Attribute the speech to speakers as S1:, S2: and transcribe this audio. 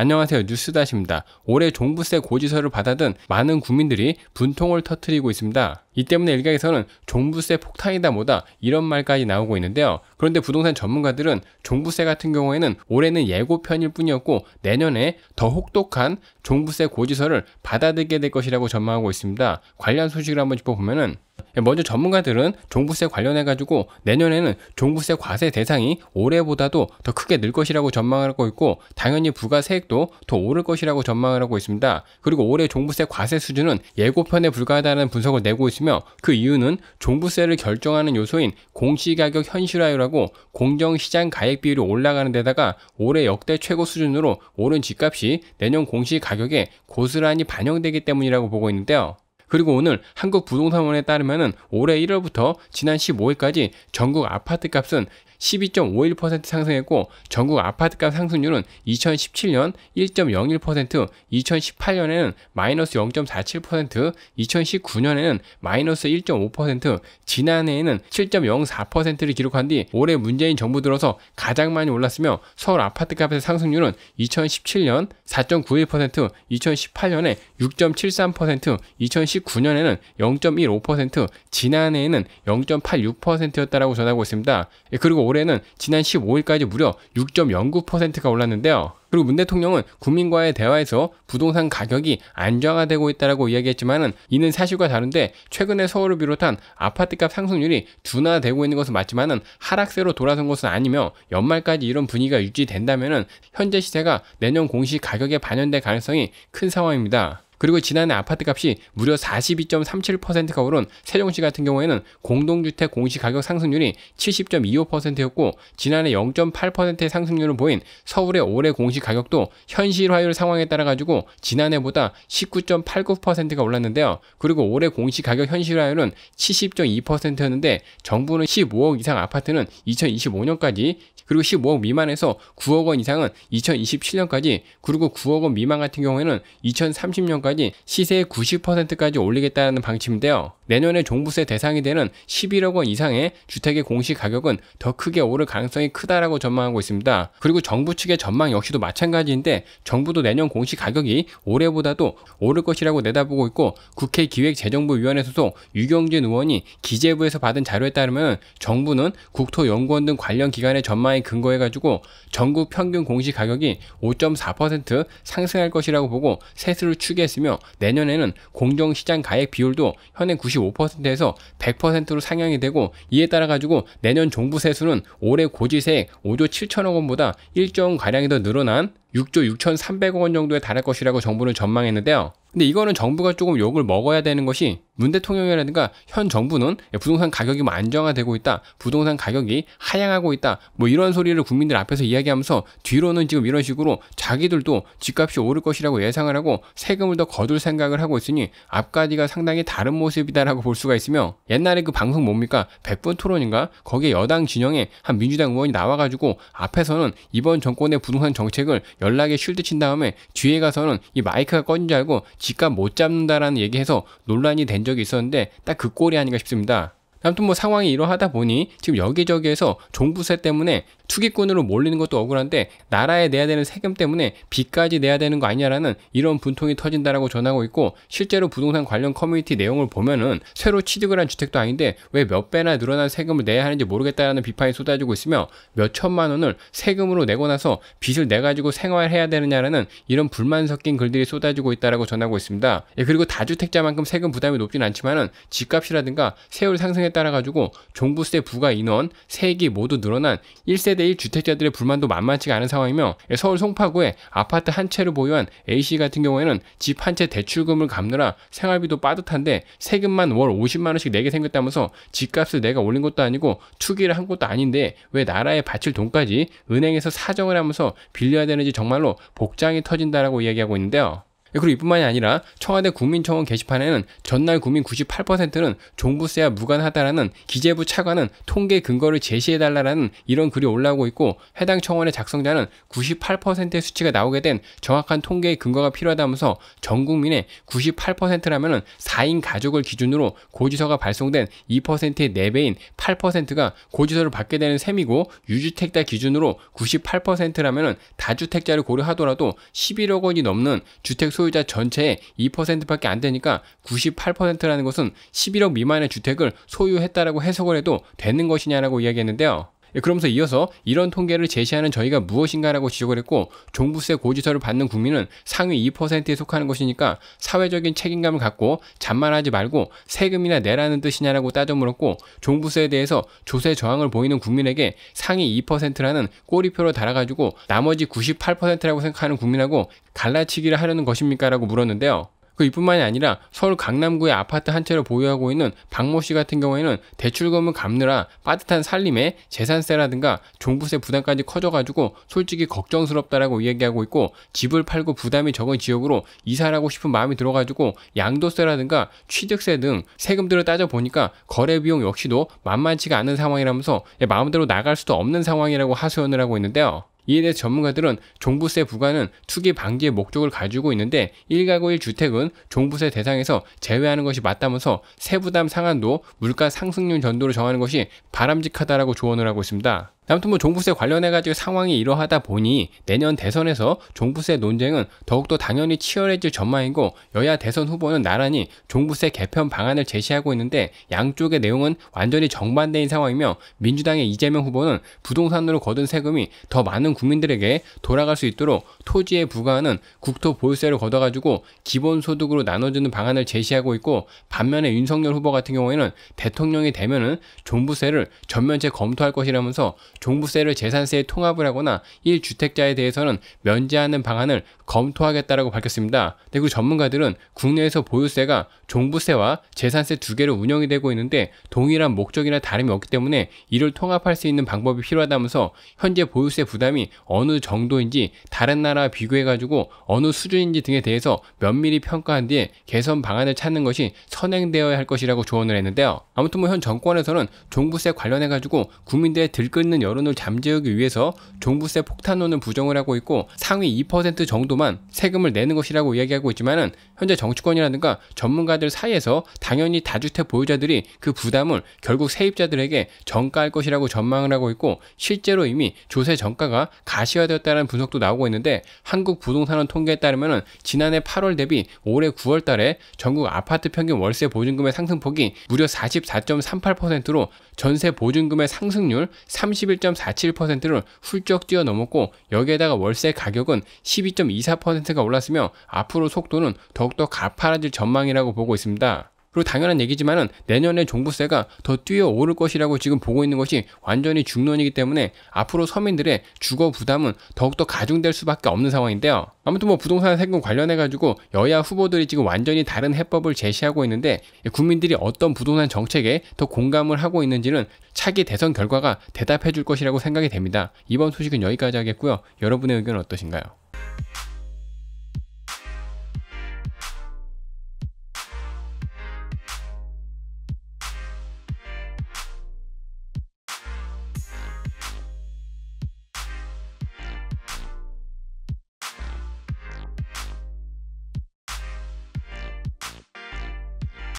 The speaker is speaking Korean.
S1: 안녕하세요. 뉴스다십니다. 올해 종부세 고지서를 받아든 많은 국민들이 분통을 터뜨리고 있습니다. 이 때문에 일각에서는 종부세 폭탄이다 뭐다 이런 말까지 나오고 있는데요. 그런데 부동산 전문가들은 종부세 같은 경우에는 올해는 예고편일 뿐이었고 내년에 더 혹독한 종부세 고지서를 받아들게 될 것이라고 전망하고 있습니다. 관련 소식을 한번 짚어보면은 먼저 전문가들은 종부세 관련해 가지고 내년에는 종부세 과세 대상이 올해보다도 더 크게 늘 것이라고 전망하고 있고 당연히 부가 세액도 더 오를 것이라고 전망을 하고 있습니다. 그리고 올해 종부세 과세 수준은 예고편에 불과하다는 분석을 내고 있으며 하며 그 이유는 종부세를 결정하는 요소인 공시가격 현실화율하고 공정시장 가액 비율이 올라가는 데다가 올해 역대 최고 수준으로 오른 집값이 내년 공시가격에 고스란히 반영되기 때문이라고 보고 있는데요. 그리고 오늘 한국부동산원에 따르면 올해 1월부터 지난 15일까지 전국 아파트값은 12.51% 상승했고 전국 아파트값 상승률은 2017년 1.01%, 2018년에는 마이너스 0.47%, 2019년에는 마이너스 1.5%, 지난해에는 7.04%를 기록한 뒤 올해 문재인 정부 들어서 가장 많이 올랐으며 서울 아파트값의 상승률은 2017년 4.91%, 2018년에 6.73%, 2019년에는 0.15%, 지난해에는 0.86%였다라고 전하고 있습니다. 예, 그리고 올해는 지난 15일까지 무려 6.09%가 올랐는데요. 그리고 문 대통령은 국민과의 대화에서 부동산 가격이 안정화되고 있다라고 이야기했지만 이는 사실과 다른데 최근에 서울을 비롯한 아파트값 상승률이 둔화되고 있는 것은 맞지만 하락세로 돌아선 것은 아니며 연말까지 이런 분위기가 유지된다면 현재 시세가 내년 공시 가격에 반영될 가능성이 큰 상황입니다. 그리고 지난해 아파트 값이 무려 42.37%가 오른 세종시 같은 경우에는 공동주택 공시 가격 상승률이 70.25%였고 지난해 0.8%의 상승률을 보인 서울의 올해 공시 가격도 현실화율 상황에 따라 가지고 지난해보다 19.89%가 올랐는데요. 그리고 올해 공시 가격 현실화율은 70.2%였는데 정부는 15억 이상 아파트는 2025년까지 그리고 15억 미만에서 9억 원 이상은 2027년까지 그리고 9억 원 미만 같은 경우에는 2030년까지 시세의 90%까지 올리겠다는 방침인데요. 내년에 종부세 대상이 되는 11억 원 이상의 주택의 공시 가격은 더 크게 오를 가능성이 크다라고 전망하고 있습니다. 그리고 정부 측의 전망 역시도 마찬가지인데 정부도 내년 공시 가격이 올해보다도 오를 것이라고 내다보고 있고 국회 기획재정부위원회 소속 유경진 의원이 기재부에서 받은 자료에 따르면 정부는 국토연구원 등 관련 기관의 전망에 근거해 가지고 전국 평균 공시 가격이 5.4% 상승할 것이라고 보고 세수를 추계했으며 내년에는 공정시장 가액 비율도 현행 95 95%에서 100%로 상향이 되고 이에 따라 가지고 내년 종부 세수는 올해 고지세액 5조 7천억 원보다 1조 원 가량이 더 늘어난 6조 6,300억 원 정도에 달할 것이라고 정부는 전망했는데요. 근데 이거는 정부가 조금 욕을 먹어야 되는 것이 문 대통령이라든가 현 정부는 부동산 가격이 뭐 안정화되고 있다. 부동산 가격이 하향하고 있다. 뭐 이런 소리를 국민들 앞에서 이야기하면서 뒤로는 지금 이런 식으로 자기들도 집값이 오를 것이라고 예상을 하고 세금을 더 거둘 생각을 하고 있으니 앞가디가 상당히 다른 모습이다라고 볼 수가 있으며 옛날에 그 방송 뭡니까? 100분 토론인가? 거기에 여당 진영에 한 민주당 의원이 나와가지고 앞에서는 이번 정권의 부동산 정책을 연락에 쉴드 친 다음에 뒤에 가서는 이 마이크가 꺼진 줄 알고 집값 못 잡는다라는 얘기해서 논란이 된적 적이 있었는데 딱 그 꼴이 아닌가 싶습니다. 아무튼 뭐 상황이 이러하다 보니 지금 여기저기에서 종부세 때문에 투기꾼으로 몰리는 것도 억울한데 나라에 내야 되는 세금 때문에 빚까지 내야 되는 거 아니냐라는 이런 분통이 터진다라고 전하고 있고 실제로 부동산 관련 커뮤니티 내용을 보면은 새로 취득을 한 주택도 아닌데 왜 몇 배나 늘어난 세금을 내야 하는지 모르겠다라는 비판이 쏟아지고 있으며 몇 천만 원을 세금으로 내고 나서 빚을 내 가지고 생활해야 되느냐라는 이런 불만 섞인 글들이 쏟아지고 있다라고 전하고 있습니다. 예, 그리고 다주택자만큼 세금 부담이 높진 않지만은 집값이라든가 세율 상승에 따라 가지고 종부세 부가 인원 세액이 모두 늘어난 1세대 세대일 주택자들의 불만도 만만치가 않은 상황이며 서울 송파구에 아파트 한 채를 보유한 A씨 같은 경우에는 집 한 채 대출금을 갚느라 생활비도 빠듯한데 세금만 월 50만 원씩 내게 생겼다면서 집값을 내가 올린 것도 아니고 투기를 한 것도 아닌데 왜 나라에 바칠 돈까지 은행에서 사정을 하면서 빌려야 되는지 정말로 복장이 터진다라고 이야기하고 있는데요. 그리고 이뿐만이 아니라 청와대 국민청원 게시판에는 전날 국민 98%는 종부세와 무관하다라는 기재부 차관은 통계 근거를 제시해달라라는 이런 글이 올라오고 있고 해당 청원의 작성자는 98%의 수치가 나오게 된 정확한 통계의 근거가 필요하다면서 전 국민의 9 8라면 4인 가족을 기준으로 고지서가 발송된 2%의 4배인 8%가 고지서를 받게 되는 셈이고 유주택자 기준으로 9 8라면 다주택자를 고려하더라도 11억 원이 넘는 주택 소유자 전체의 2%밖에 안 되니까 98%라는 것은 11억 미만의 주택을 소유했다라고 해석을 해도 되는 것이냐라고 이야기했는데요. 예, 그러면서 이어서 이런 통계를 제시하는 저희가 무엇인가라고 지적을 했고 종부세 고지서를 받는 국민은 상위 2%에 속하는 것이니까 사회적인 책임감을 갖고 잔만하지 말고 세금이나 내라는 뜻이냐라고 따져 물었고 종부세에 대해서 조세 저항을 보이는 국민에게 상위 2%라는 꼬리표로 달아가지고 나머지 98%라고 생각하는 국민하고 갈라치기를 하려는 것입니까라고 물었는데요. 그 이뿐만이 아니라 서울 강남구의 아파트 한 채를 보유하고 있는 박모 씨 같은 경우에는 대출금을 갚느라 빠듯한 살림에 재산세라든가 종부세 부담까지 커져가지고 솔직히 걱정스럽다라고 이야기하고 있고 집을 팔고 부담이 적은 지역으로 이사 하고 싶은 마음이 들어가지고 양도세라든가 취득세 등 세금들을 따져보니까 거래 비용 역시도 만만치가 않은 상황이라면서 마음대로 나갈 수도 없는 상황이라고 하소연을 하고 있는데요. 이에 대해 전문가들은 종부세 부과는 투기 방지의 목적을 가지고 있는데 1가구 1주택은 종부세 대상에서 제외하는 것이 맞다면서 세부담 상한도 물가 상승률 전도를 정하는 것이 바람직하다라고 조언을 하고 있습니다. 아무튼 뭐 종부세 관련해가지고 상황이 이러하다 보니 내년 대선에서 종부세 논쟁은 더욱더 당연히 치열해질 전망이고 여야 대선 후보는 나란히 종부세 개편 방안을 제시하고 있는데 양쪽의 내용은 완전히 정반대인 상황이며 민주당의 이재명 후보는 부동산으로 거둔 세금이 더 많은 국민들에게 돌아갈 수 있도록 토지에 부과하는 국토 보유세를 걷어가지고 기본소득으로 나눠주는 방안을 제시하고 있고 반면에 윤석열 후보 같은 경우에는 대통령이 되면은 종부세를 전면체 검토할 것이라면서 종부세를 재산세에 통합을 하거나 1주택자에 대해서는 면제하는 방안을 검토하겠다라고 밝혔습니다. 그리고 전문가들은 국내에서 보유세가 종부세와 재산세 두 개로 운영이 되고 있는데 동일한 목적이나 다름이 없기 때문에 이를 통합할 수 있는 방법이 필요하다면서 현재 보유세 부담이 어느 정도인지 다른 나라와 비교해가지고 어느 수준인지 등에 대해서 면밀히 평가한 뒤에 개선 방안을 찾는 것이 선행되어야 할 것이라고 조언을 했는데요. 아무튼 뭐 현 정권에서는 종부세 관련해가지고 국민들의 들끓는 여론을 잠재우기 위해서 종부세 폭탄론을 부정을 하고 있고 상위 2% 정도만 세금을 내는 것이라고 이야기하고 있지만 현재 정치권이라든가 전문가들 사이에서 당연히 다주택 보유자들이 그 부담을 결국 세입자들에게 전가할 것이라고 전망을 하고 있고 실제로 이미 조세 전가가 가시화되었다는 분석도 나오고 있는데 한국 부동산원 통계에 따르면 지난해 8월 대비 올해 9월 달에 전국 아파트 평균 월세 보증금의 상승폭이 무려 44.38%로 전세 보증금의 상승률 31. 11.47%를 훌쩍 뛰어넘었고 여기에다가 월세 가격은 12.24%가 올랐으며 앞으로 속도는 더욱더 가파라질 전망이라고 보고 있습니다. 그리고 당연한 얘기지만은 내년에 종부세가 더 뛰어오를 것이라고 지금 보고 있는 것이 완전히 중론이기 때문에 앞으로 서민들의 주거 부담은 더욱더 가중될 수밖에 없는 상황인데요. 아무튼 뭐 부동산 세금 관련해 가지고 여야 후보들이 지금 완전히 다른 해법을 제시하고 있는데 국민들이 어떤 부동산 정책에 더 공감을 하고 있는지는 차기 대선 결과가 대답해 줄 것이라고 생각이 됩니다. 이번 소식은 여기까지 하겠고요. 여러분의 의견은 어떠신가요?